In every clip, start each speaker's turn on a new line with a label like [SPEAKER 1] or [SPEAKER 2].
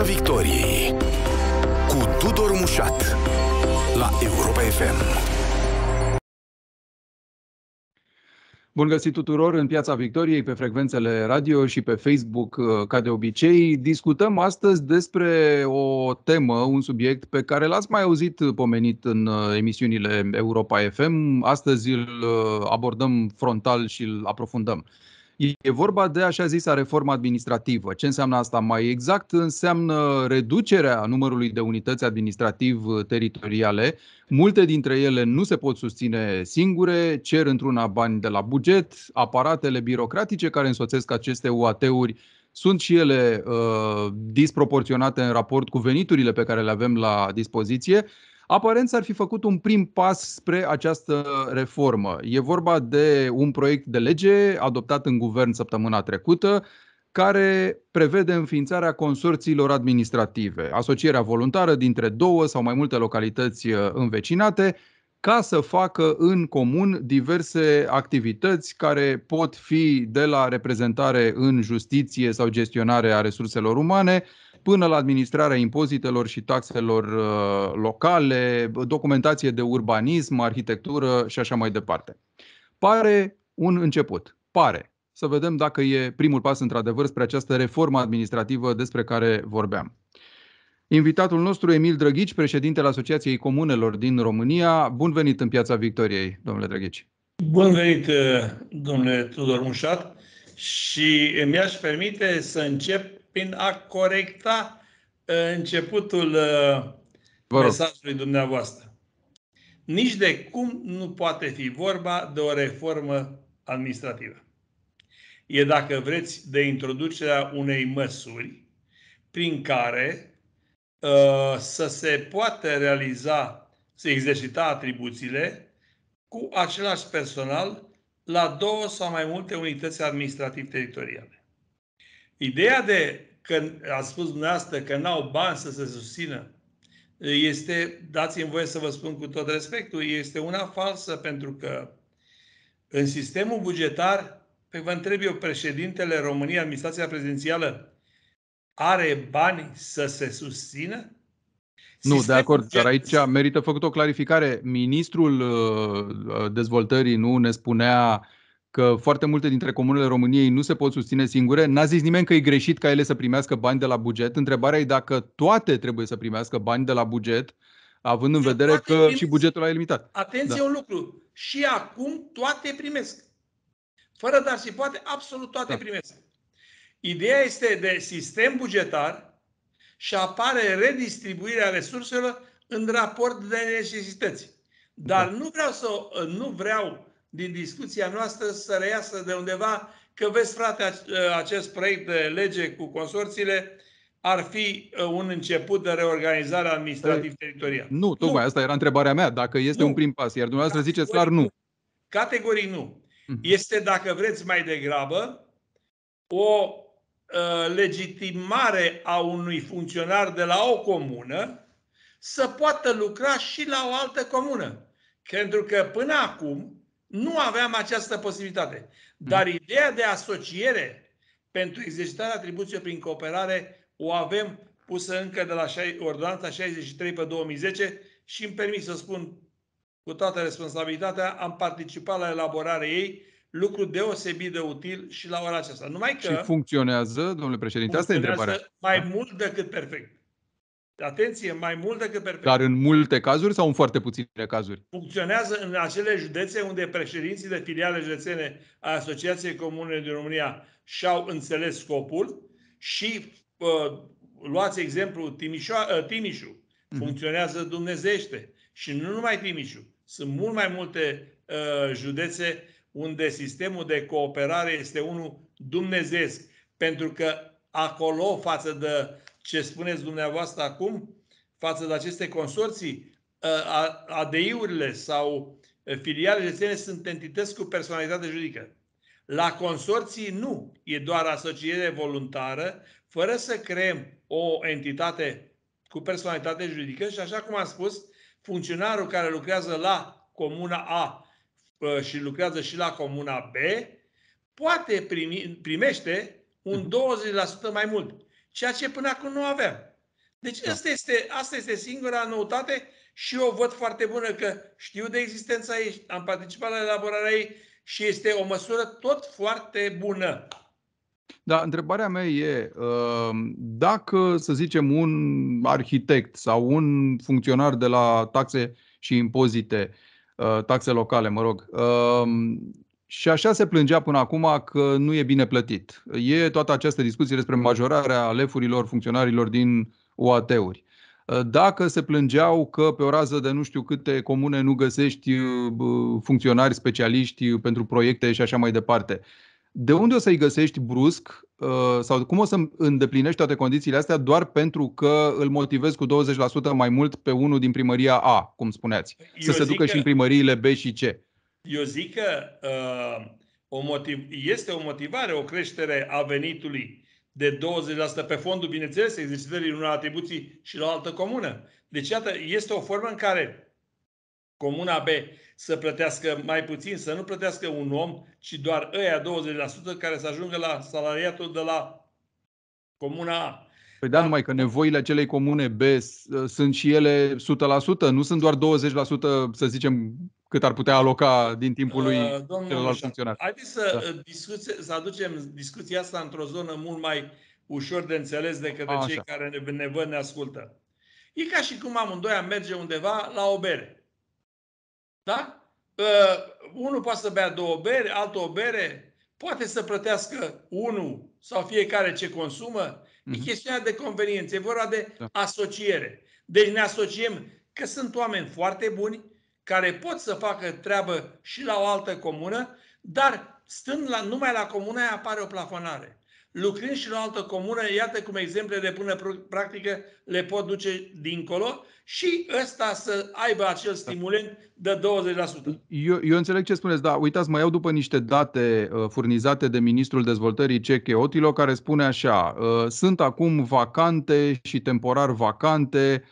[SPEAKER 1] Piața Victoriei cu Tudor Mușat
[SPEAKER 2] la Europa FM.
[SPEAKER 1] Bun găsit tuturor în Piața Victoriei, pe frecvențele radio și pe Facebook, uh, ca de obicei. Discutăm astăzi despre o temă, un subiect pe care l-ați mai auzit pomenit în uh, emisiunile Europa FM. Astăzi îl uh, abordăm frontal și îl aprofundăm. E vorba de așa zisa reformă administrativă. Ce înseamnă asta mai exact? Înseamnă reducerea numărului de unități administrativ-teritoriale. Uh, Multe dintre ele nu se pot susține singure, cer într-una bani de la buget, aparatele birocratice care însoțesc aceste UAT-uri sunt și ele uh, disproporționate în raport cu veniturile pe care le avem la dispoziție Aparent s-ar fi făcut un prim pas spre această reformă. E vorba de un proiect de lege adoptat în guvern săptămâna trecută, care prevede înființarea consorțiilor administrative, asocierea voluntară dintre două sau mai multe localități uh, învecinate, ca să facă în comun diverse activități care pot fi de la reprezentare în justiție sau gestionare a resurselor umane, până la administrarea impozitelor și taxelor uh, locale, documentație de urbanism, arhitectură și așa mai departe. Pare un început. Pare. Să vedem dacă e primul pas într-adevăr spre această reformă administrativă despre care vorbeam. Invitatul nostru, Emil Drăghici, președintele Asociației Comunelor din România. Bun venit în Piața Victoriei, domnule Drăghici. Bun venit, uh,
[SPEAKER 3] domnule Tudor Mușat. Și mi-aș permite să încep prin a corecta uh, începutul uh, mesajului dumneavoastră. Nici de cum nu poate fi vorba de o reformă administrativă. E, dacă vreți, de introducerea unei măsuri prin care uh, să se poată realiza, să exercita atribuțiile cu același personal la două sau mai multe unități administrative. teritoriale Ideea de că a spus dumneavoastră că n-au bani să se susțină este, dați-mi voie să vă spun cu tot respectul, este una falsă pentru că în sistemul bugetar, pe vă întreb eu, președintele României, administrația prezidențială, are bani să se susțină?
[SPEAKER 1] Nu, Sistem de acord, dar aici merită făcut o clarificare. Ministrul uh, dezvoltării nu ne spunea că foarte multe dintre comunele României nu se pot susține singure. N-a zis nimeni că e greșit ca ele să primească bani de la buget. Întrebarea e dacă toate trebuie să primească bani de la buget, având în deci vedere că și bugetul e limitat.
[SPEAKER 3] Atenție da. un lucru. Și acum toate primesc. Fără dar și poate, absolut toate da. primesc. Ideea este de sistem bugetar și apare redistribuirea resurselor în raport de necesități. Dar da. nu vreau să nu vreau din discuția noastră să reiasă de undeva că, vezi, frate, acest proiect de lege cu consorțiile ar fi uh, un început de reorganizare administrativ-teritorială.
[SPEAKER 1] Păi, nu, tocmai nu. asta era întrebarea mea, dacă este nu. un prim pas, iar dumneavoastră Categorii ziceți clar nu.
[SPEAKER 3] Categoric nu. Mhm. Este, dacă vreți mai degrabă, o uh, legitimare a unui funcționar de la o comună să poată lucra și la o altă comună. Pentru că până acum, nu aveam această posibilitate. Mm. Dar ideea de asociere pentru exercitarea atribuțiilor prin cooperare o avem pusă încă de la ordonanța 63 pe 2010 și îmi permit să spun cu toată responsabilitatea, am participat la elaborarea ei, lucru deosebit de util și la ora aceasta. Numai că și
[SPEAKER 1] funcționează, domnule președinte, funcționează asta e întrebarea.
[SPEAKER 3] Mai da. mult decât perfect. Atenție, mai mult decât perfect. Dar
[SPEAKER 1] în multe cazuri sau în foarte puține cazuri?
[SPEAKER 3] Funcționează în acele județe unde președinții de filiale județene a Asociației Comune din România și-au înțeles scopul și uh, luați exemplu Timișo- uh, Timișu. Mhm. Funcționează dumnezește. Și nu numai Timișu. Sunt mult mai multe uh, județe unde sistemul de cooperare este unul dumnezeesc. Pentru că acolo, față de ce spuneți dumneavoastră acum față de aceste consorții? ADI-urile sau filialele rețele sunt entități cu personalitate juridică. La consorții nu, e doar asociere voluntară, fără să creăm o entitate cu personalitate juridică și așa cum am spus, funcționarul care lucrează la comuna A și lucrează și la comuna B, poate primi, primește un 20% mhm. mai mult ceea ce până acum nu aveam. Deci da. asta, este, asta este singura noutate și eu o văd foarte bună că știu de existența ei, am participat la elaborarea ei și este o măsură tot foarte bună.
[SPEAKER 1] Da, întrebarea mea e uh, dacă, să zicem, un arhitect sau un funcționar de la taxe și impozite, uh, taxe locale, mă rog, uh, și așa se plângea până acum că nu e bine plătit. E toată această discuție despre majorarea alefurilor funcționarilor din OAT-uri. Dacă se plângeau că pe o rază de nu știu câte comune nu găsești funcționari specialiști pentru proiecte și așa mai departe, de unde o să-i găsești brusc ă, sau cum o să îndeplinești toate condițiile astea doar pentru că îl motivezi cu 20% mai mult pe unul din primăria A, cum spuneați, să Eu se ducă că... și în primăriile B și C?
[SPEAKER 3] Eu zic că uh, o motiv, este o motivare, o creștere a venitului de 20% pe fondul, bineînțeles, exercitării unor atribuții și la o altă comună. Deci, iată, este o formă în care comuna B să plătească mai puțin, să nu plătească un om, ci doar ăia 20% care să ajungă la salariatul de la comuna A.
[SPEAKER 1] Păi da, numai că nevoile acelei comune B sunt și ele 100%, nu sunt doar 20%, să zicem, cât ar putea aloca din timpul lui uh, celălalt funcționar. Haideți să, da.
[SPEAKER 3] Uh, discuție, să aducem discuția asta într-o zonă mult mai ușor de înțeles decât de cei care ne, ne văd, ne ascultă. E ca și cum amândoi am merge undeva la o bere. Da? Uh, unul poate să bea două bere, altul o bere, poate să plătească unul sau fiecare ce consumă. Uh-huh. E mhm. chestiunea de conveniență, e vorba de da. asociere. Deci ne asociem că sunt oameni foarte buni, care pot să facă treabă și la o altă comună, dar stând la, numai la comuna aia apare o plafonare. Lucrând și la o altă comună, iată cum exemplele până practică le pot duce dincolo și ăsta să aibă acel stimulent de 20%.
[SPEAKER 1] Eu, eu înțeleg ce spuneți, da, uitați, mă iau după niște date uh, furnizate de Ministrul Dezvoltării Ceche Otilo, care spune așa, uh, sunt acum vacante și temporar vacante uh,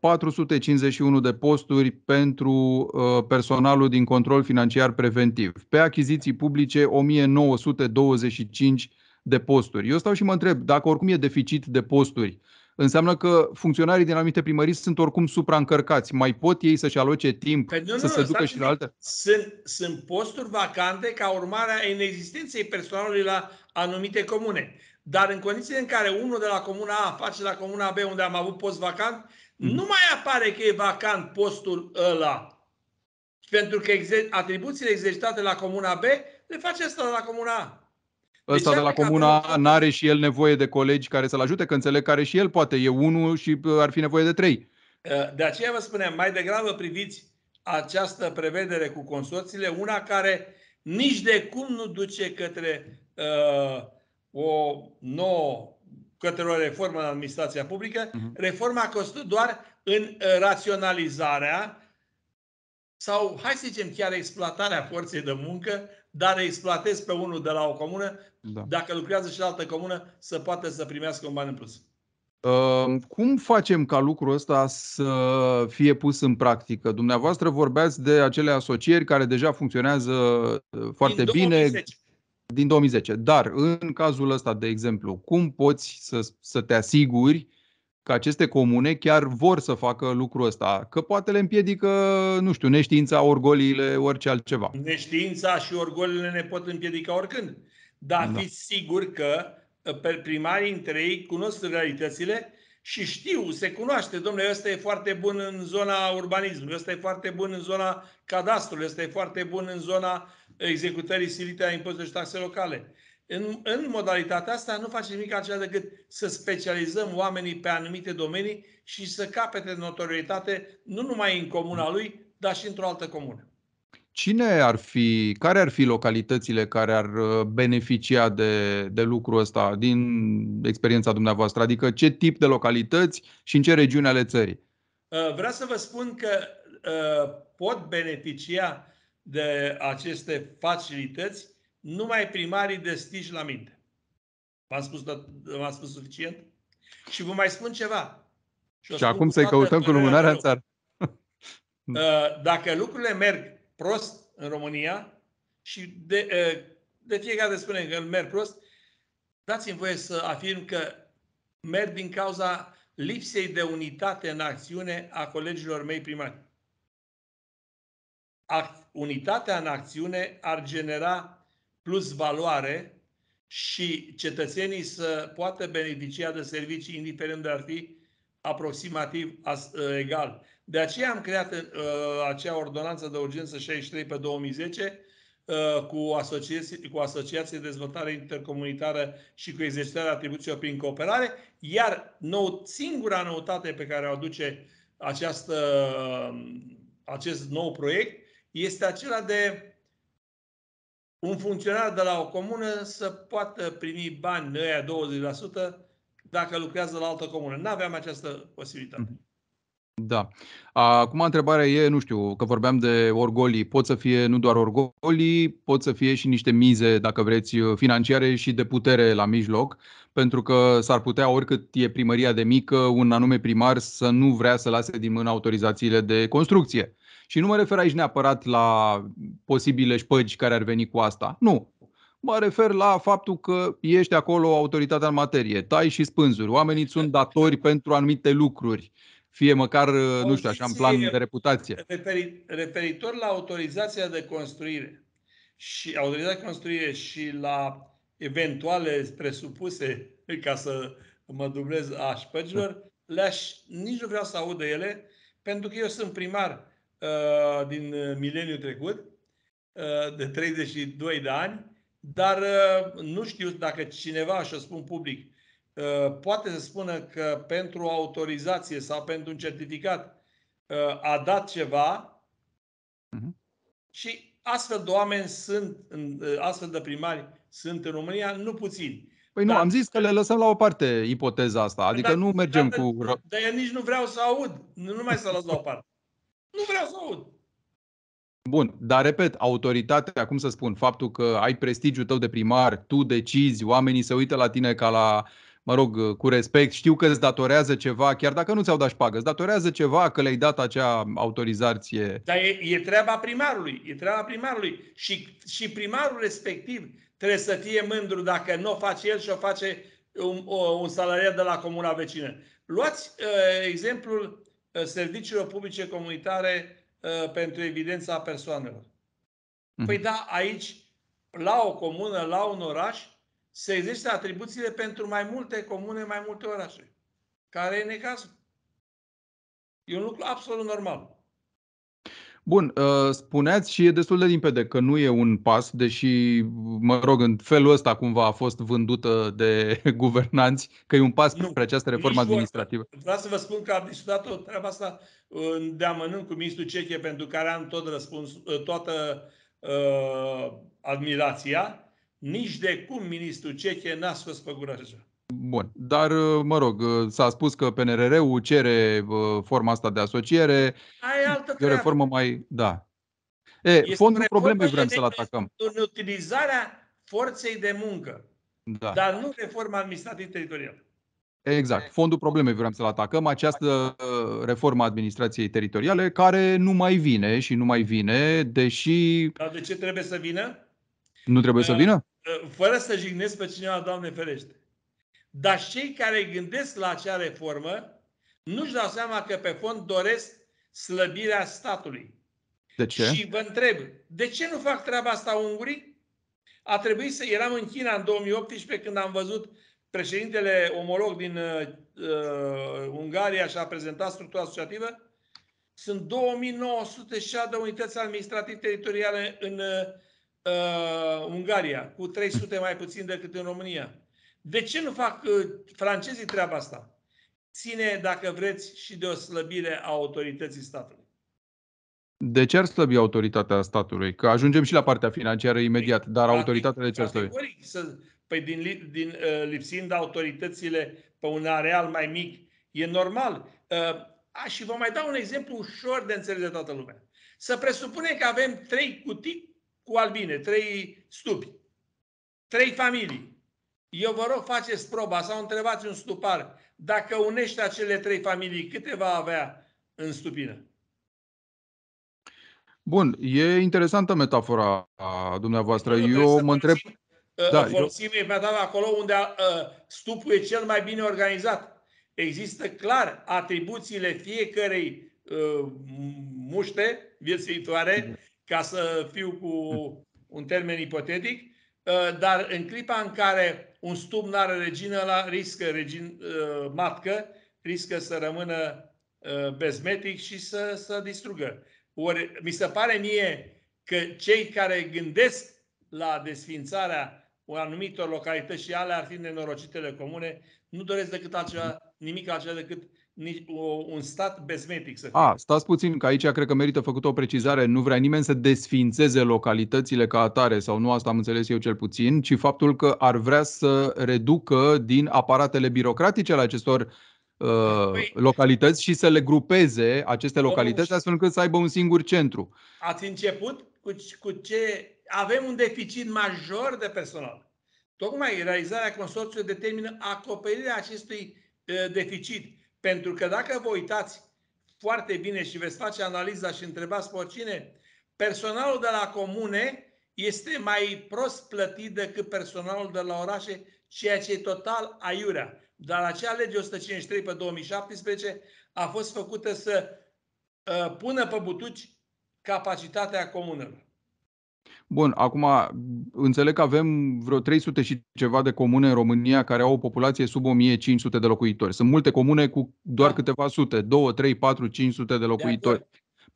[SPEAKER 1] 451 de posturi pentru uh, personalul din control financiar preventiv. Pe achiziții publice, 1925 de posturi. Eu stau și mă întreb, dacă oricum e deficit de posturi, înseamnă că funcționarii din anumite primării sunt oricum supraîncărcați. Mai pot ei să-și aloce timp păi nu, să nu, se ducă și la alte?
[SPEAKER 3] Sunt, sunt posturi vacante ca urmare a inexistenței personalului la anumite comune. Dar în condițiile în care unul de la Comuna A face la Comuna B, unde am avut post vacant, mm. nu mai apare că e vacant postul ăla. Pentru că atribuțiile exercitate la Comuna B le face asta la Comuna A.
[SPEAKER 1] Ăsta deci, de la Comuna n-are și el nevoie de colegi care să-l ajute, că înțeleg care și el poate e unul și uh, ar fi nevoie de trei.
[SPEAKER 3] Uh, de aceea vă spunem mai degrabă priviți această prevedere cu consorțiile, una care nici de cum nu duce către uh, o nouă către o reformă în administrația publică, uh-huh. reforma constă doar în uh, raționalizarea sau, hai să zicem, chiar exploatarea forței de muncă, dar exploatezi pe unul de la o comună, da. dacă lucrează și la altă comună, să poată să primească un ban în
[SPEAKER 1] plus. Ehm, cum facem ca lucrul ăsta să fie pus în practică? Dumneavoastră vorbeați de acele asocieri care deja funcționează uh, foarte Din bine din 2010. Dar în cazul ăsta, de exemplu, cum poți să, să te asiguri că aceste comune chiar vor să facă lucrul ăsta? Că poate le împiedică, nu știu, neștiința, orgoliile, orice altceva.
[SPEAKER 3] Neștiința și orgoliile ne pot împiedica oricând. Dar da. fiți sigur că ă, primarii între ei cunosc realitățile și știu, se cunoaște, domnule, ăsta e foarte bun în zona urbanismului, ăsta e foarte bun în zona cadastrului, ăsta e foarte bun în zona executării silite a impozitelor și taxe locale. În, în modalitatea asta nu facem nimic altceva decât să specializăm oamenii pe anumite domenii și să capete notorietate nu numai în comuna lui, dar și într-o altă comună.
[SPEAKER 1] Cine ar fi, care ar fi localitățile care ar uh, beneficia de, de lucrul ăsta din experiența dumneavoastră? Adică ce tip de localități și în ce regiuni ale țării?
[SPEAKER 3] Uh, vreau să vă spun că uh, pot beneficia de aceste facilități numai primarii destiși la minte. V-am spus, v-am spus suficient? Și vă mai spun ceva. Și, și acum să-i căutăm cu lumânarea în
[SPEAKER 1] țară.
[SPEAKER 3] Uh, dacă lucrurile merg prost în România și de, uh, de fiecare dată spunem că merg prost, dați-mi voie să afirm că merg din cauza lipsei de unitate în acțiune a colegilor mei primari. Act, unitatea în acțiune ar genera plus valoare și cetățenii să poată beneficia de servicii, indiferent de ar fi aproximativ ă, egal. De aceea am creat uh, acea ordonanță de urgență 63 pe 2010 uh, cu, asociații, cu Asociație de Dezvoltare Intercomunitară și cu exercitarea atribuțiilor prin cooperare, iar nou, singura noutate pe care o aduce această, acest nou proiect este acela de un funcționar de la o comună să poată primi bani aia 20% dacă lucrează la altă comună. Nu aveam această posibilitate. Mhm.
[SPEAKER 1] Da. Acum întrebarea e, nu știu, că vorbeam de orgolii. Pot să fie nu doar orgolii, pot să fie și niște mize, dacă vreți, financiare și de putere la mijloc, pentru că s-ar putea, oricât e primăria de mică, un anume primar să nu vrea să lase din mână autorizațiile de construcție și nu mă refer aici neapărat la posibile șpăgi care ar veni cu asta. Nu. Mă refer la faptul că ești acolo autoritatea în materie, tai și spânzuri, oamenii sunt datori pentru anumite lucruri, fie măcar, Poziție, uh, nu știu, așa, în plan de reputație.
[SPEAKER 3] Referi, referitor la autorizația de construire și autorizația de construire și la eventuale presupuse, ca să mă dublez a șpăgilor, le-aș, nici nu vreau să aud de ele, pentru că eu sunt primar Uh, din uh, mileniul trecut, uh, de 32 de ani, dar nu știu dacă cineva, și o spun public, poate să spună că pentru o autorizație sau pentru un certificat a dat ceva uh-huh. și astfel de oameni sunt, astfel de primari sunt în România, nu puțini.
[SPEAKER 1] Păi nu, dar, am zis că le lăsăm la o parte ipoteza asta, adică dar, nu mergem dar, cu...
[SPEAKER 3] Dar eu nici nu vreau să aud, nu mai să las la o parte. Nu vreau să aud.
[SPEAKER 1] Bun, dar repet, autoritatea, cum să spun, faptul că ai prestigiul tău de primar, tu decizi, oamenii se uită la tine ca la, mă rog, cu respect, știu că îți datorează ceva, chiar dacă nu ți-au dat șpagă, îți datorează ceva că le-ai dat acea autorizație.
[SPEAKER 3] Dar e, e treaba primarului, e treaba primarului și, și primarul respectiv trebuie să fie mândru dacă nu o face el și o face un, un salariat de la comuna vecină. Luați uh, exemplul Uh, serviciilor publice comunitare uh, pentru evidența persoanelor. Mhm. Păi da, aici, la o comună, la un oraș, se există atribuțiile pentru mai multe comune, mai multe orașe. Care e necazul. E un lucru absolut normal.
[SPEAKER 1] Bun, uh, spuneați și e destul de limpede că nu e un pas, deși, mă rog, în felul ăsta cumva a fost vândută de guvernanți, că e un pas nu, spre această reformă administrativă.
[SPEAKER 3] Vreau să vă spun că am discutat o treaba asta de cu ministrul Cechie, pentru care am tot răspuns, uh, toată uh, admirația. Nici de cum ministrul Cechie n-a scos pe gură așa.
[SPEAKER 1] Bun, dar uh, mă rog, uh, s-a spus că PNRR-ul cere uh, forma asta de asociere,
[SPEAKER 3] Ai altă e o reformă
[SPEAKER 1] mai... Da. E, este fondul problemei vrem să-l atacăm.
[SPEAKER 3] În utilizarea forței de muncă, da. dar nu reforma administrativă teritorială.
[SPEAKER 1] Exact. Fondul problemei vrem să-l atacăm, această reformă a administrației teritoriale care nu mai vine și nu mai vine, deși...
[SPEAKER 3] Dar de ce trebuie să vină?
[SPEAKER 1] Nu trebuie să vină?
[SPEAKER 3] Fără să jignesc pe cineva, Doamne ferește. Dar cei care gândesc la acea reformă nu-și dau seama că pe fond doresc slăbirea statului. De ce? Și vă întreb, de ce nu fac treaba asta ungurii? A trebuit să... Eram în China în 2018 când am văzut președintele omolog din uh, uh Ungaria și-a prezentat structura asociativă. Sunt 2.900 de unități administrative teritoriale în uh, uh Ungaria, cu 300 mai puțin decât în România. De ce nu fac uh, francezii treaba asta? Ține, dacă vreți, și de o slăbire a autorității statului.
[SPEAKER 1] De ce ar slăbi autoritatea statului? Că ajungem și la partea financiară imediat, dar Practic, autoritatea de ce ar slăbi?
[SPEAKER 3] Să, păi din, din, uh, lipsind autoritățile pe un areal mai mic, e normal. Uh, a, și vă mai dau un exemplu ușor de înțeles de toată lumea. Să presupunem că avem trei cutii cu albine, trei stupi, trei familii. Eu vă rog, faceți proba sau întrebați un stupar dacă unește acele trei familii, câte va avea în stupină?
[SPEAKER 1] Bun, e interesantă metafora dumneavoastră. Eu, eu mă întreb... Uh, da, folosim
[SPEAKER 3] eu... metafora acolo unde uh, stupul e cel mai bine organizat. Există clar atribuțiile fiecărei uh, muște viețuitoare, ca să fiu cu un termen ipotetic, Uh, dar în clipa în care un stup nu are regină, la riscă regin, uh, matcă, riscă să rămână uh, bezmetic și să, să distrugă. Ori mi se pare mie că cei care gândesc la desfințarea anumitor localități și ale ar fi nenorocitele comune, nu doresc decât altceva, nimic altceva decât un stat bezmetic să fie. A,
[SPEAKER 1] stați puțin, că aici cred că merită făcut o precizare. Nu vrea nimeni să desfințeze localitățile ca atare, sau nu asta am înțeles eu cel puțin, ci faptul că ar vrea să reducă din aparatele birocratice ale acestor uh, păi, localități și să le grupeze aceste localități astfel încât să aibă un singur centru.
[SPEAKER 3] Ați început cu, cu ce... Avem un deficit major de personal. Tocmai realizarea consorțiului determină acoperirea acestui uh, deficit pentru că dacă vă uitați foarte bine și veți face analiza și întrebați pe cine, personalul de la comune este mai prost plătit decât personalul de la orașe, ceea ce e total aiurea. Dar acea lege 153 pe 2017 a fost făcută să uh, pună pe butuci capacitatea comunelor.
[SPEAKER 1] Bun, acum înțeleg că avem vreo 300 și ceva de comune în România care au o populație sub 1500 de locuitori. Sunt multe comune cu doar da. câteva sute, 2, 3, 4, 500 de locuitori. De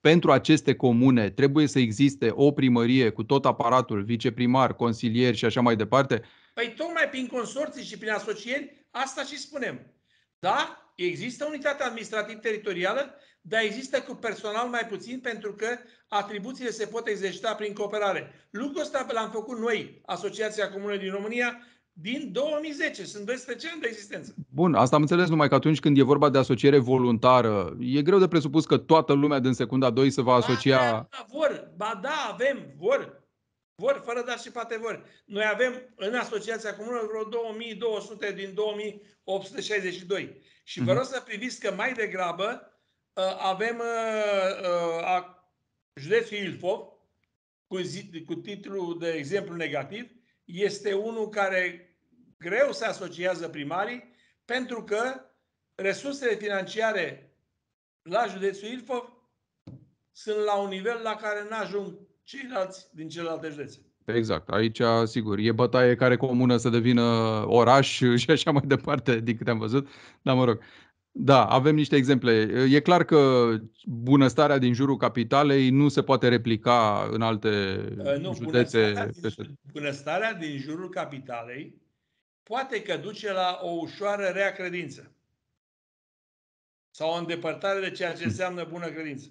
[SPEAKER 1] pentru aceste comune trebuie să existe o primărie cu tot aparatul, viceprimar, consilieri și așa mai departe?
[SPEAKER 3] Păi tocmai prin consorții și prin asocieri, asta și spunem. Da, există unitate administrativ-teritorială, dar există cu personal mai puțin pentru că atribuțiile se pot exercita prin cooperare. Lucrul ăsta l-am făcut noi, Asociația Comună din România, din 2010. Sunt 12 ani de existență.
[SPEAKER 1] Bun, asta am înțeles numai că atunci când e vorba de asociere voluntară, e greu de presupus că toată lumea din secunda 2 se va asocia... Ba da, da,
[SPEAKER 3] vor, ba da, avem, vor. Vor, fără dar și poate vor. Noi avem în Asociația Comună vreo 2200 din 2862. Și vă mhm. rog să priviți că mai degrabă uh, avem uh, uh, a județul Ilfov, cu, zi, cu titlul de exemplu negativ, este unul care greu se asociază primarii, pentru că resursele financiare la județul Ilfov sunt la un nivel la care n ajung ceilalți din celelalte județe.
[SPEAKER 1] Exact. Aici, sigur, e bătaie care comună să devină oraș și așa mai departe, din câte am văzut. Dar, mă rog, da, avem niște exemple. E clar că bunăstarea din jurul capitalei nu se poate replica în alte ă, nu, județe. Bunăstarea din,
[SPEAKER 3] bunăstarea din jurul capitalei poate că duce la o ușoară rea credință sau o îndepărtare de ceea ce mm. înseamnă bună credință.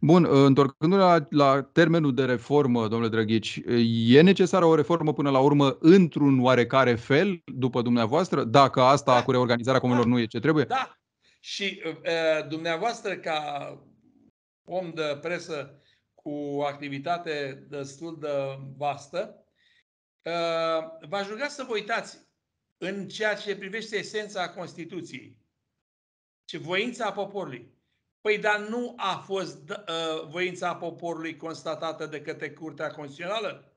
[SPEAKER 1] Bun, ă, întorcându-ne la, la termenul de reformă, domnule Drăghici, e necesară o reformă până la urmă într-un oarecare fel, după dumneavoastră, dacă asta da. cu reorganizarea da. comunilor da. nu e ce trebuie?
[SPEAKER 3] Da. Și e, ă, ă, dumneavoastră, ca om de presă cu activitate destul de vastă, e, v-aș ruga să vă uitați în ceea ce privește esența Constituției și voința poporului Păi, dar nu a fost uh, voința poporului constatată de către Curtea Constituțională?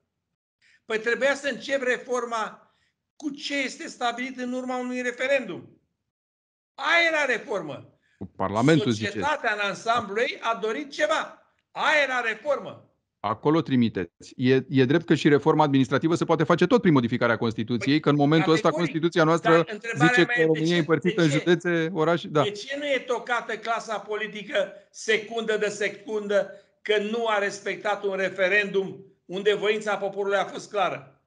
[SPEAKER 3] Păi trebuia să încep reforma cu ce este stabilit în urma unui referendum. Aia era reformă.
[SPEAKER 1] Parlamentul Societatea
[SPEAKER 3] zice. în ansamblu ei a dorit ceva. Aia era reformă.
[SPEAKER 1] Acolo trimiteți. E, e drept că și reforma administrativă se poate face tot prin modificarea păi, Constituției, păi, că în momentul ăsta Constituția noastră zice că România e împărțită în județe, orașe. Da. De
[SPEAKER 3] ce nu e tocată clasa politică secundă de secundă că nu a respectat un referendum unde voința poporului a fost clară?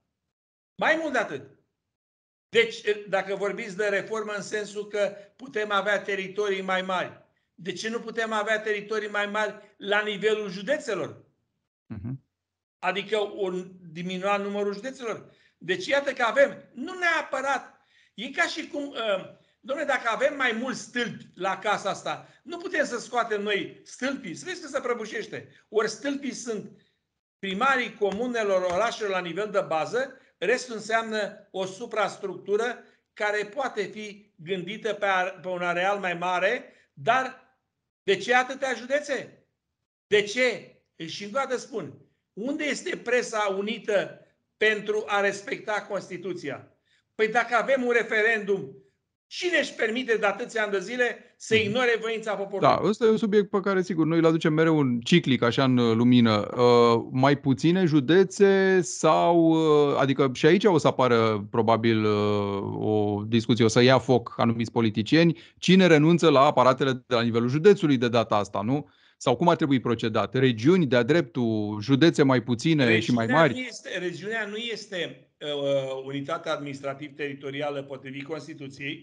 [SPEAKER 3] Mai mult de atât. Deci, dacă vorbiți de reformă în sensul că putem avea teritorii mai mari, de ce nu putem avea teritorii mai mari la nivelul județelor? Uh-huh. Adică o diminua numărul județelor. Deci iată că avem, nu neapărat, e ca și cum, uh, domnule, dacă avem mai mulți stâlpi la casa asta, nu putem să scoatem noi stâlpii, să vezi că se prăbușește. Ori stâlpii sunt primarii comunelor, orașelor la nivel de bază, restul înseamnă o suprastructură care poate fi gândită pe, pe un areal mai mare, dar de ce atâtea județe? De ce și încă o dată spun, unde este presa unită pentru a respecta Constituția? Păi dacă avem un referendum, cine își permite de atâția ani de zile să mhm. ignore voința poporului? Da,
[SPEAKER 1] ăsta e un subiect pe care, sigur, noi îl aducem mereu un ciclic, așa, în uh, lumină. Uh, mai puține județe sau... Uh, adică și aici o să apară, probabil, uh, o discuție, o să ia foc anumiți politicieni. Cine renunță la aparatele de la nivelul județului de data asta, nu? sau cum ar trebui procedat? Regiuni de-a dreptul, județe mai puține regiunea și mai mari?
[SPEAKER 3] Este, regiunea nu este uh, unitatea administrativ-teritorială potrivit Constituției.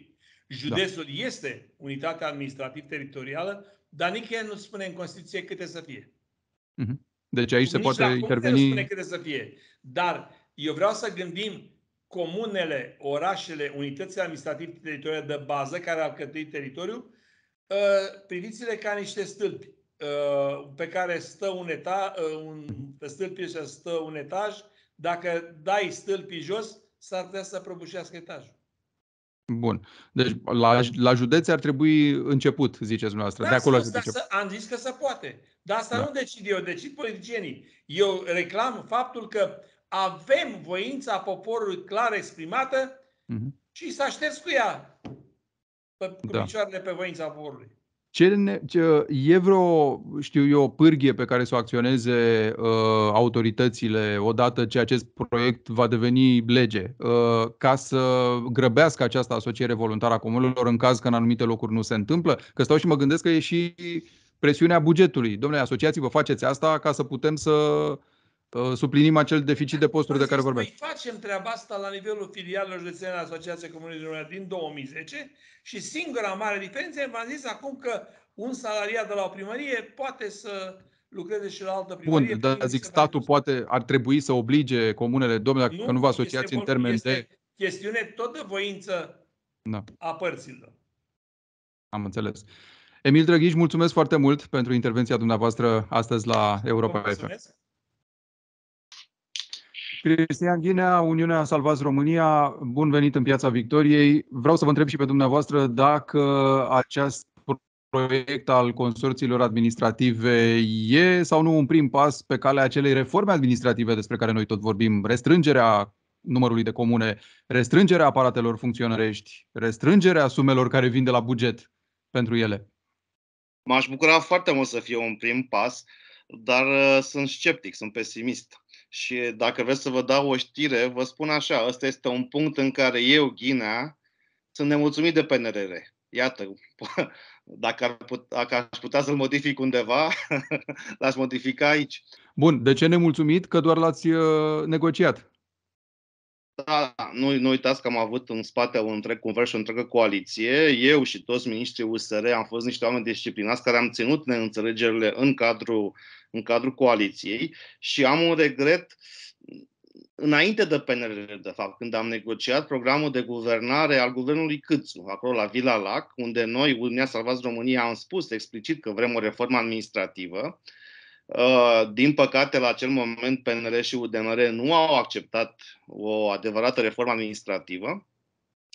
[SPEAKER 3] Da. Județul da. este unitatea administrativ-teritorială, dar nicăieri nu spune în Constituție câte să fie.
[SPEAKER 1] Uh-huh. Deci aici Nici se poate interveni... Nu spune
[SPEAKER 3] câte să fie. Dar eu vreau să gândim comunele, orașele, unitățile administrative teritoriale de bază care au cătuit teritoriul, uh, priviți-le ca niște stâlpi. Uh, pe care stă un etaj, uh, un, mhm. pe stâlpii să stă un etaj, dacă dai stâlpii jos, s-ar putea să prăbușească etajul.
[SPEAKER 1] Bun. Deci la, la județe ar trebui început, ziceți dumneavoastră. Da, de acolo să, să,
[SPEAKER 3] am zis că se poate. Dar asta da. nu decid eu, decid politicienii. Eu reclam faptul că avem voința poporului clar exprimată mm-hmm. și să aștepți cu ea pe, cu da. picioarele pe voința poporului.
[SPEAKER 1] Ce, ne, ce, e vreo, știu eu, pârghie pe care să o acționeze uh, autoritățile odată ce acest proiect va deveni lege, uh, ca să grăbească această asociere voluntară a comunelor în caz că în anumite locuri nu se întâmplă? Că stau și mă gândesc că e și presiunea bugetului. Domnule, asociații, vă faceți asta ca să putem să Uh, suplinim acel deficit de posturi de care vorbeam. Noi
[SPEAKER 3] facem treaba asta la nivelul filialelor județene Asociației Comunităților din 2010 și singura mare diferență, v-am zis acum că un salariat de la o primărie poate să lucreze și la altă primărie.
[SPEAKER 1] Bun, dar zic, statul poate, ar trebui să oblige comunele, domnule, dacă nu, nu vă asociați în termen de...
[SPEAKER 3] chestiune tot de voință da. a părților.
[SPEAKER 1] Am înțeles. Emil Drăghiș, mulțumesc foarte mult pentru intervenția dumneavoastră astăzi la Europa FM. Cristian Ghinea, Uniunea Salvați România, bun venit în Piața Victoriei. Vreau să vă întreb și pe dumneavoastră dacă acest proiect al consorțiilor administrative e sau nu un prim pas pe calea acelei reforme administrative despre care noi tot vorbim, restrângerea numărului de comune, restrângerea aparatelor funcționărești, restrângerea sumelor care vin de la buget pentru ele.
[SPEAKER 2] M-aș bucura foarte mult să fie un prim pas, dar uh, sunt sceptic, sunt pesimist și dacă vreți să vă dau o știre, vă spun așa, ăsta este un punct în care eu, Ghina, sunt nemulțumit de PNRR. Iată, dacă, ar putea, dacă aș putea să-l modific undeva, l-aș modifica aici.
[SPEAKER 1] Bun, de ce nemulțumit? Că doar l-ați uh, negociat.
[SPEAKER 2] Da, da, nu, nu uitați că am avut în spate un întreg convers și o întreagă coaliție. Eu și toți ministrii USR am fost niște oameni disciplinați care am ținut neînțelegerile în cadrul, în cadrul coaliției și am un regret înainte de PNL, de fapt, când am negociat programul de guvernare al guvernului Câțu, acolo la Vila Lac, unde noi, Uniunea Salvați România, am spus explicit că vrem o reformă administrativă. Uh, Uh, din păcate, la acel moment, PNL și UDMR nu au acceptat o adevărată reformă administrativă.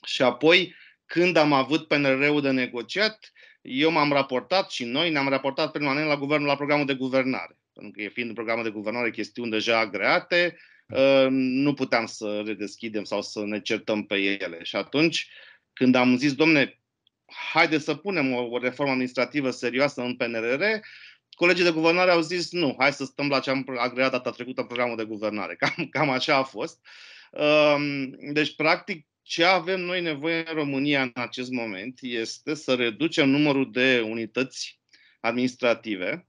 [SPEAKER 2] Și apoi, când am avut PNR-ul de negociat, eu m-am raportat și noi ne-am raportat permanent la guvernul, la programul de guvernare. Pentru că, fiind în programul de guvernare chestiuni deja agreate, uh, nu puteam să redeschidem sau să ne certăm pe ele. Și atunci, când am zis, domne, haide să punem o reformă administrativă serioasă în PNRR, colegii de guvernare au zis nu, hai să stăm la ce am agreat data trecută în programul de guvernare. Cam, cam așa a fost. Um, deci, practic, ce avem noi nevoie în România în acest moment este să reducem numărul de unități administrative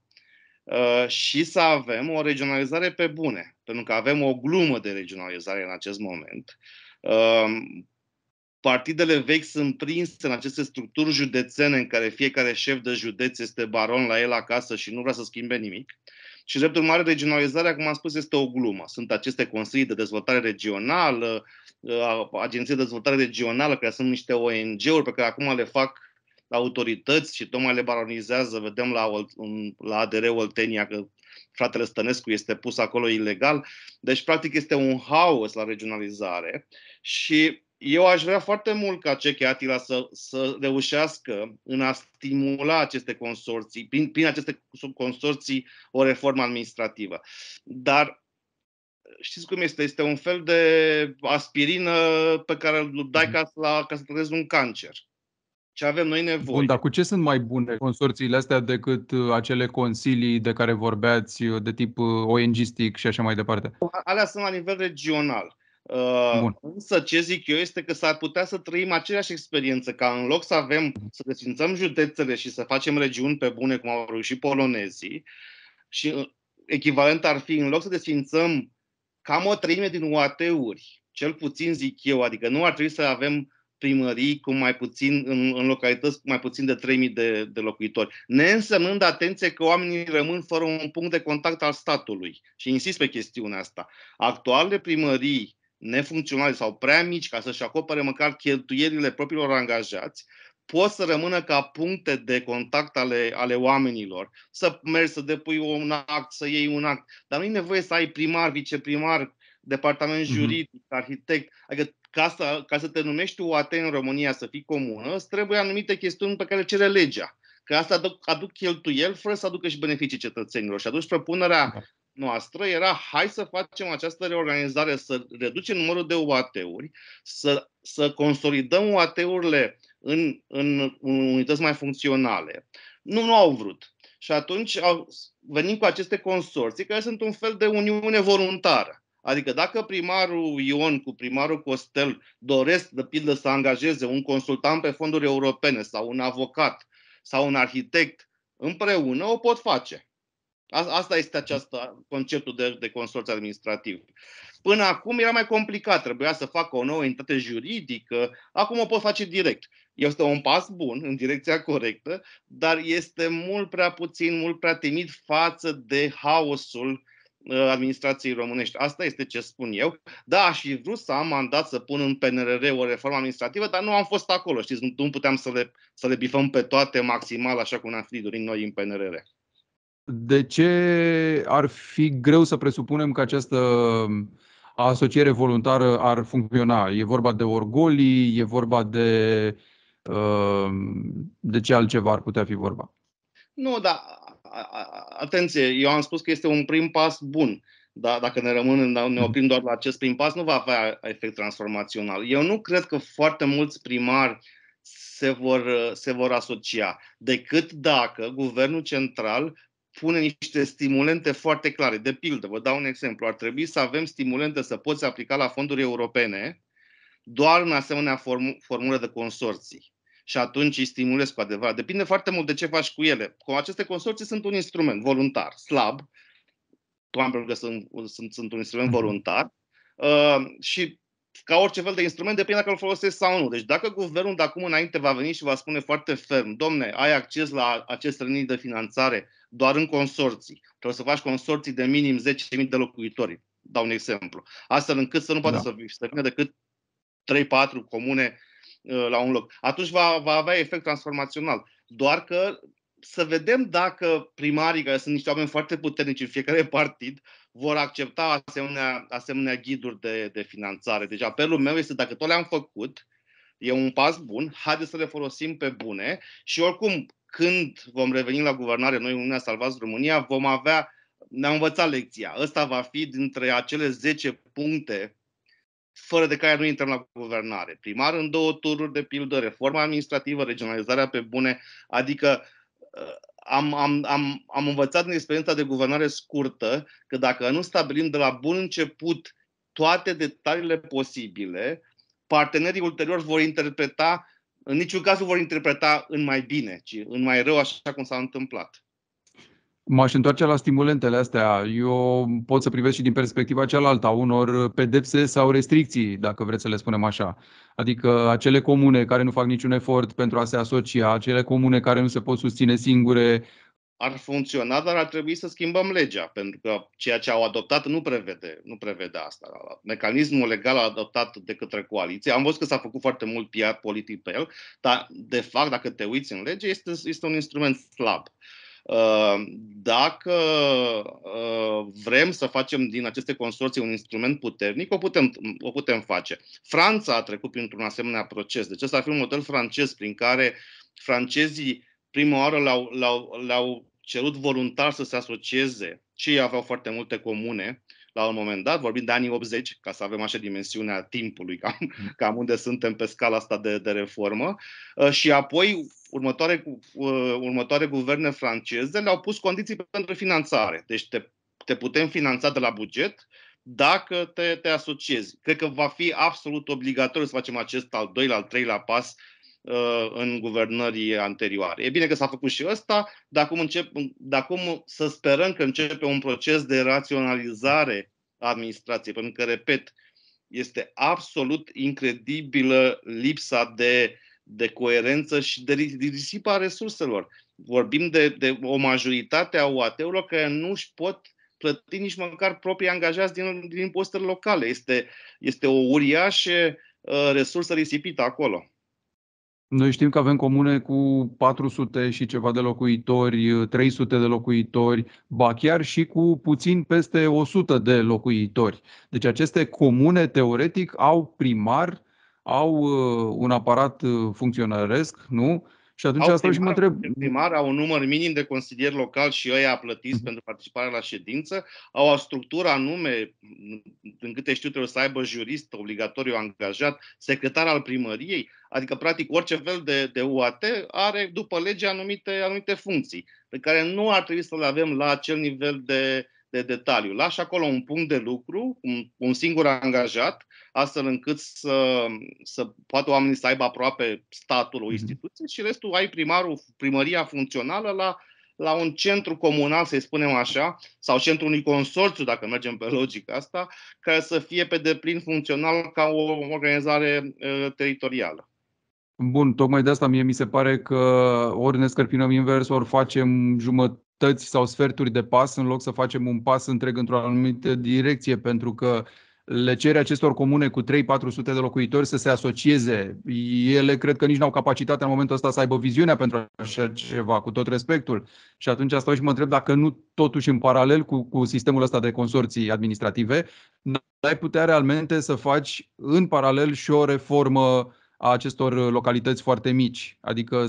[SPEAKER 2] uh, și să avem o regionalizare pe bune, pentru că avem o glumă de regionalizare în acest moment. Um, partidele vechi sunt prinse în aceste structuri județene în care fiecare șef de județ este baron la el acasă și nu vrea să schimbe nimic. Și, drept urmare, regionalizarea, cum am spus, este o glumă. Sunt aceste consilii de dezvoltare regională, agenții de dezvoltare regională, care sunt niște ONG-uri pe care acum le fac autorități și tocmai le baronizează. Vedem la, la ADR Oltenia că fratele Stănescu este pus acolo ilegal. Deci, practic, este un haos la regionalizare și eu aș vrea foarte mult ca Ceche Atila să, să reușească în a stimula aceste consorții, prin, prin aceste consorții, o reformă administrativă. Dar știți cum este? Este un fel de aspirină pe care îl dai ca, la, ca să trezi un cancer. Ce avem noi nevoie. Bun, dar
[SPEAKER 1] cu ce sunt mai bune consorțiile astea decât uh, acele consilii de care vorbeați, uh, de tip uh, ONG-stic și așa mai departe?
[SPEAKER 2] Alea sunt la nivel regional. Bun. Însă ce zic eu este că s-ar putea să trăim aceeași experiență, ca în loc să avem, să desfințăm județele și să facem regiuni pe bune, cum au reușit polonezii, și uh, echivalent ar fi, în loc să desfințăm cam o treime din UAT-uri, cel puțin zic eu, adică nu ar trebui să avem primării cu mai puțin, în, în localități cu mai puțin de 3.000 de, de locuitori, ne însemnând atenție că oamenii rămân fără un punct de contact al statului. Și insist pe chestiunea asta. Actualele primării nefuncționali sau prea mici ca să-și acopere măcar cheltuielile propriilor angajați, pot să rămână ca puncte de contact ale, ale oamenilor. Să mergi să depui un act, să iei un act. Dar nu e nevoie să ai primar, viceprimar, departament mhm. juridic, mm-hmm. arhitect. Adică ca să, ca să te numești UAT în România, să fii comună, îți trebuie anumite chestiuni pe care cere legea. Că asta aduc, aduc cheltuieli fără să aducă și beneficii cetățenilor. Și atunci propunerea da noastră era hai să facem această reorganizare, să reducem numărul de UAT-uri, să, să consolidăm UAT-urile în, în unități mai funcționale. Nu, nu au vrut. Și atunci au, venim cu aceste consorții care sunt un fel de uniune voluntară. Adică dacă primarul Ion cu primarul Costel doresc, de pildă, să angajeze un consultant pe fonduri europene sau un avocat sau un arhitect împreună, o pot face. Asta este această conceptul de, de consorț administrativ. Până acum era mai complicat, trebuia să facă o nouă entitate juridică, acum o pot face direct. Este un pas bun în direcția corectă, dar este mult prea puțin, mult prea timid față de haosul uh, administrației românești. Asta este ce spun eu. Da, aș fi vrut să am mandat să pun în PNRR o reformă administrativă, dar nu am fost acolo, știți, nu puteam să le, să le bifăm pe toate maximal așa cum ne-am fi dorit noi în PNRR
[SPEAKER 1] de ce ar fi greu să presupunem că această um, asociere voluntară ar funcționa? E vorba de orgolii, e vorba de. Um, de ce altceva ar putea fi vorba?
[SPEAKER 2] Nu, da. Atenție, eu am spus că este un prim pas bun. Da, dacă ne rămân, da, ne mm. oprim doar la acest prim pas, nu va avea efect transformațional. Eu nu cred că foarte mulți primari se vor, se vor asocia, decât dacă guvernul central pune niște stimulente foarte clare. De pildă, vă dau un exemplu, ar trebui să avem stimulente să poți aplica la fonduri europene doar în asemenea form- formulă de consorții. Și atunci îi stimulezi cu adevărat. Depinde foarte mult de ce faci cu ele. Cu aceste consorții sunt un instrument voluntar, slab, pentru că sunt, sunt, sunt un instrument mhm. voluntar, uh, și ca orice fel de instrument, depinde dacă îl folosești sau nu. Deci dacă guvernul de acum înainte va veni și va spune foarte ferm, domne, ai acces la aceste linii de finanțare, doar în consorții. Trebuie să faci consorții de minim 10.000 de locuitori, dau un exemplu. Astfel încât să nu poată da. să, vină decât 3-4 comune uh, la un loc. Atunci va, va avea efect transformațional. Doar că să vedem dacă primarii, care sunt niște oameni foarte puternici în fiecare partid, vor accepta asemenea, asemenea ghiduri de, de finanțare. Deci apelul meu este, dacă tot le-am făcut, e un pas bun, haideți să le folosim pe bune și oricum când vom reveni la guvernare noi, Uniunea Salvați România, vom avea, ne-am învățat lecția. Ăsta va fi dintre acele 10 puncte fără de care nu intrăm la guvernare. Primar în două tururi, de pildă, reforma administrativă, regionalizarea pe bune, adică uh, am, am, am, am învățat din experiența de guvernare scurtă că dacă nu stabilim de la bun început toate detaliile posibile, partenerii ulterior vor interpreta în niciun caz nu vor interpreta în mai bine, ci în mai rău, așa cum s-a întâmplat.
[SPEAKER 1] M-aș întoarce la stimulentele astea. Eu pot să privesc și din perspectiva cealaltă a unor pedepse sau restricții, dacă vreți să le spunem așa. Adică acele comune care nu fac niciun efort pentru a se asocia, acele comune care nu se pot susține singure,
[SPEAKER 2] ar funcționa, dar ar trebui să schimbăm legea, pentru că ceea ce au adoptat nu prevede, nu prevede asta. Mecanismul legal adoptat de către coaliție, am văzut că s-a făcut foarte mult PR politic pe el, dar, de fapt, dacă te uiți în lege, este, este un instrument slab. Uh, dacă uh, vrem să facem din aceste consorții un instrument puternic, o putem, o putem face. Franța a trecut printr-un asemenea proces. Deci ăsta ar fi un model francez prin care francezii prima oară l-au, l-au, l-au cerut voluntar să se asocieze și ei aveau foarte multe comune la un moment dat, vorbim de anii 80, ca să avem așa dimensiunea timpului, cam, mm. cam unde suntem pe scala asta de, de reformă. Uh, și apoi următoare, uh, următoare guverne franceze le-au pus condiții pentru finanțare. Deci te, te putem finanța de la buget dacă te, te asociezi. Cred că va fi absolut obligatoriu să facem acest al doilea, al treilea pas Uh, în guvernării anterioare. E bine că s-a făcut și ăsta, dar acum, încep, dar acum să sperăm că începe un proces de raționalizare a administrației, pentru că, repet, este absolut incredibilă lipsa de, de coerență și de risipa resurselor. Vorbim de, de o majoritate a UAT-urilor care nu își pot plăti nici măcar proprii angajați din, din impozitele locale. Este, este o uriașă uh, resursă risipită acolo.
[SPEAKER 1] Noi știm că avem comune cu 400 și ceva de locuitori, 300 de locuitori, ba chiar și cu puțin peste 100 de locuitori. Deci aceste comune, teoretic, au primar, au uh, un aparat uh, funcționăresc, nu? Și atunci au asta primar, și mă întreb...
[SPEAKER 2] Primar au un număr minim de consilieri local și a plătit mm-hmm. pentru participarea la ședință, au o structură anume, în câte știu trebuie să aibă jurist obligatoriu angajat, secretar al primăriei, adică practic orice fel de, de UAT are după lege anumite, anumite funcții pe care nu ar trebui să le avem la acel nivel de, de detaliu. Lași acolo un punct de lucru, un, un singur angajat, astfel încât să, să poată oamenii să aibă aproape statul o mhm. instituție și restul ai primarul, primăria funcțională la, la un centru comunal, să-i spunem așa, sau centru unui consorțiu, dacă mergem pe logica asta, care să fie pe deplin funcțional ca o organizare teritorială.
[SPEAKER 1] Bun, tocmai de asta mie mi se pare că ori ne scărpinăm invers, ori facem jumătate tăți sau sferturi de pas în loc să facem un pas întreg într-o anumită direcție, pentru că le cere acestor comune cu 3-400 de locuitori să se asocieze. Ele cred că nici n-au capacitatea în momentul ăsta să aibă viziunea pentru așa ceva, cu tot respectul. Și atunci stau și mă întreb dacă nu totuși în paralel cu, cu sistemul ăsta de consorții administrative, n-ai putea realmente să faci în paralel și o reformă a acestor localități foarte mici. Adică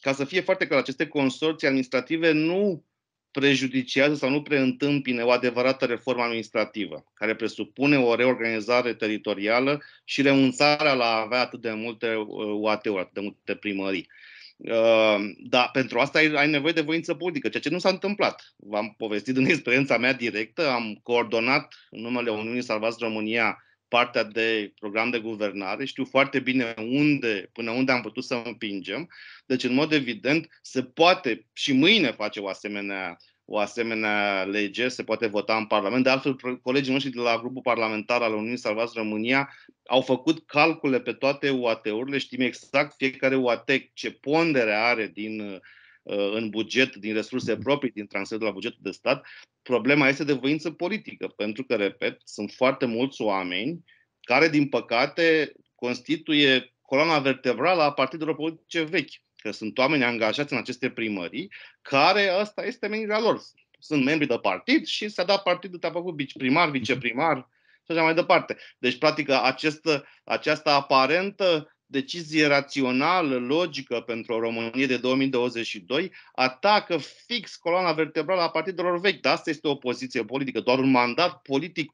[SPEAKER 2] ca să fie foarte clar, aceste consorții administrative nu prejudiciază sau nu preîntâmpine o adevărată reformă administrativă, care presupune o reorganizare teritorială și renunțarea la a avea atât de multe UAT-uri, uh, atât de multe primării. Uh, dar pentru asta ai nevoie de voință politică, ceea ce nu s-a întâmplat. V-am povestit în experiența mea directă, am coordonat în numele Uniunii Salvați România partea de program de guvernare, știu foarte bine unde, până unde am putut să împingem. Deci, în mod evident, se poate și mâine face o asemenea, o asemenea lege, se poate vota în Parlament. De altfel, colegii noștri de la grupul parlamentar al Uniunii Salvați România au făcut calcule pe toate UAT-urile, știm exact fiecare UAT ce pondere are din Uh, în buget, din resurse proprii, din transferul la bugetul de stat. Problema este de voință politică, pentru că, repet, sunt foarte mulți oameni care, din păcate, constituie coloana vertebrală a partidelor politice vechi, că sunt oameni angajați în aceste primării, care asta este menirea lor. Sunt membri de partid și s-a dat partidul, te-a făcut primar, viceprimar și așa mai departe. Deci, practic, această, această aparentă decizie rațională, logică pentru o Românie de 2022, atacă fix coloana vertebrală a partidelor vechi. Dar asta este o poziție politică, doar un mandat politic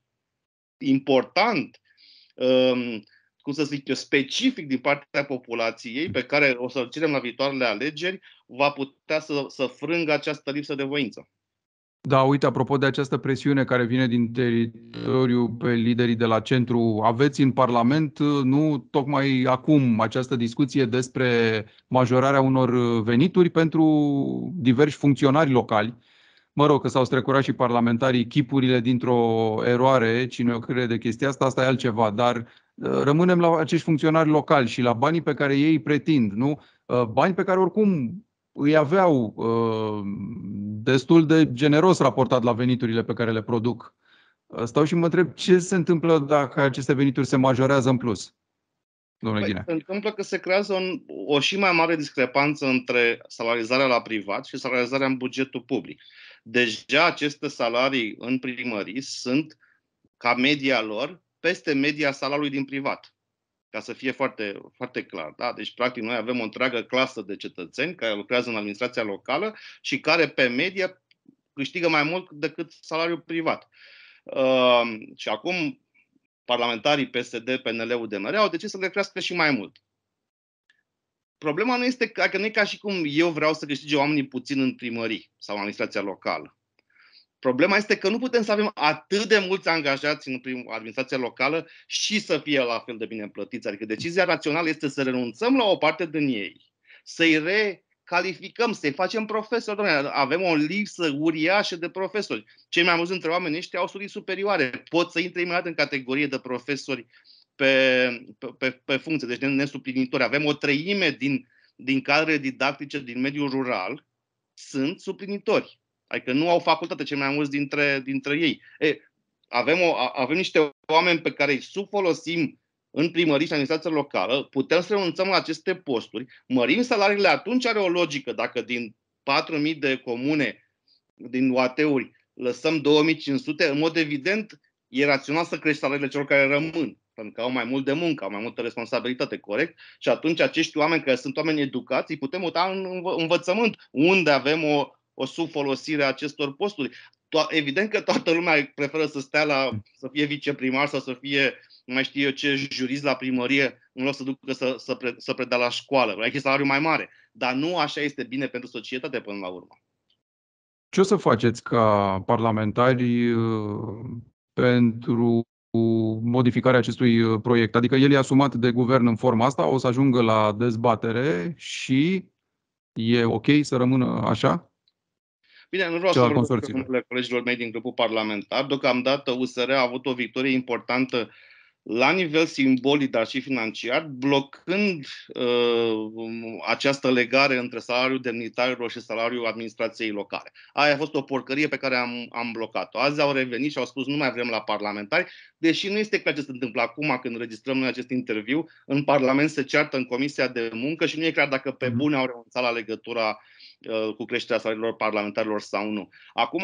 [SPEAKER 2] important, um, cum să zic eu, specific din partea populației, pe care o să-l cerem la viitoarele alegeri, va putea să, să frângă această lipsă de voință.
[SPEAKER 1] Da, uite, apropo de această presiune care vine din teritoriu pe liderii de la centru, aveți în Parlament, nu tocmai acum, această discuție despre majorarea unor venituri pentru diversi funcționari locali. Mă rog că s-au strecurat și parlamentarii chipurile dintr-o eroare, cine o crede chestia asta, asta e altceva, dar uh, rămânem la acești funcționari locali și la banii pe care ei îi pretind, nu? Uh, bani pe care oricum îi aveau uh, destul de generos raportat la veniturile pe care le produc. Uh, stau și mă întreb ce se întâmplă dacă aceste venituri se majorează în plus. Domnule
[SPEAKER 2] păi, se întâmplă că se creează un, o și mai mare discrepanță între salarizarea la privat și salarizarea în bugetul public. Deja aceste salarii în primării sunt, ca media lor, peste media salariului din privat ca să fie foarte, foarte clar. Da? Deci, practic, noi avem o întreagă clasă de cetățeni care lucrează în administrația locală și care, pe medie, câștigă mai mult decât salariul privat. Uh, și acum, parlamentarii PSD, PNL, UDMR au decis să le crească și mai mult. Problema nu este că nu e ca și cum eu vreau să câștige oamenii puțin în primării sau în administrația locală. Problema este că nu putem să avem atât de mulți angajați în prim, administrația locală și să fie la fel de bine plătiți. Adică decizia rațională este să renunțăm la o parte din ei, să-i recalificăm, să-i facem profesori. Doamne, avem o lipsă uriașă de profesori. Cei mai mulți dintre oamenii ăștia au studii superioare. Pot să intre imediat în categorie de profesori pe, pe, pe funcție, deci nesuplinitori. Avem o treime din, din cadre didactice din mediul rural, sunt suplinitori Adică nu au facultate cei mai mulți dintre, dintre ei. E, avem, o, avem niște oameni pe care îi subfolosim în primării și administrația locală, putem să renunțăm la aceste posturi, mărim salariile, atunci are o logică. Dacă din 4.000 de comune, din UAT-uri, lăsăm 2.500, în mod evident e rațional să crești salariile celor care rămân, pentru că au mai mult de muncă, au mai multă responsabilitate, corect? Și atunci acești oameni care sunt oameni educați, îi putem muta în învățământ, unde avem o, o a acestor posturi. Evident că toată lumea preferă să stea la, să fie viceprimar sau să fie nu mai știu eu ce jurist la primărie în loc să ducă să, să, pre, să predea la școală. Vrei că salariu mai mare. Dar nu așa este bine pentru societate până la urmă.
[SPEAKER 1] Ce o să faceți ca parlamentari uh, pentru modificarea acestui uh, proiect? Adică el e asumat de guvern în forma asta, o să ajungă la dezbatere și e ok să rămână așa?
[SPEAKER 2] Bine, nu vreau să vorbesc pe colegilor mei din grupul parlamentar. Deocamdată USR a avut o victorie importantă la nivel simbolic, dar și financiar, blocând uh, această legare între salariul demnitarilor și salariul administrației locale. Aia a fost o porcărie pe care am, am blocat-o. Azi au revenit și au spus nu mai vrem la parlamentari, deși nu este clar ce se întâmplă acum când registrăm noi acest interviu. În Parlament se ceartă în Comisia de Muncă și nu e clar dacă pe mhm. bune au renunțat la legătura uh, Uh, cu creșterea salariilor parlamentarilor sau nu. Acum,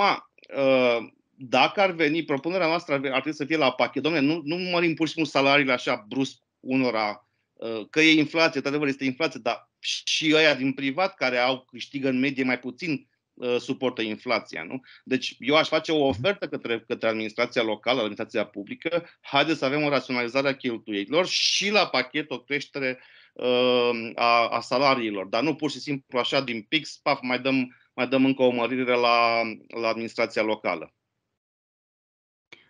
[SPEAKER 2] uh, dacă ar veni, propunerea noastră ar trebui să fie la pachet. Domnule, nu, nu mărim pur și simplu salariile așa brusc unora, uh, că e inflație, într-adevăr este inflație, dar și ăia din privat care au câștigă în medie mai puțin suportă inflația. Nu? Deci eu aș face o ofertă către, către administrația locală, administrația publică, haideți să avem o raționalizare a cheltuielilor și la pachet o creștere uh, Uh, a, a salariilor, dar nu pur și simplu așa din pix, paf, mai dăm, mai dăm încă o mărire la, la administrația locală.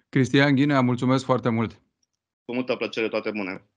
[SPEAKER 1] Cristian Ghinea, mulțumesc foarte mult!
[SPEAKER 2] Cu multă plăcere, toate bune!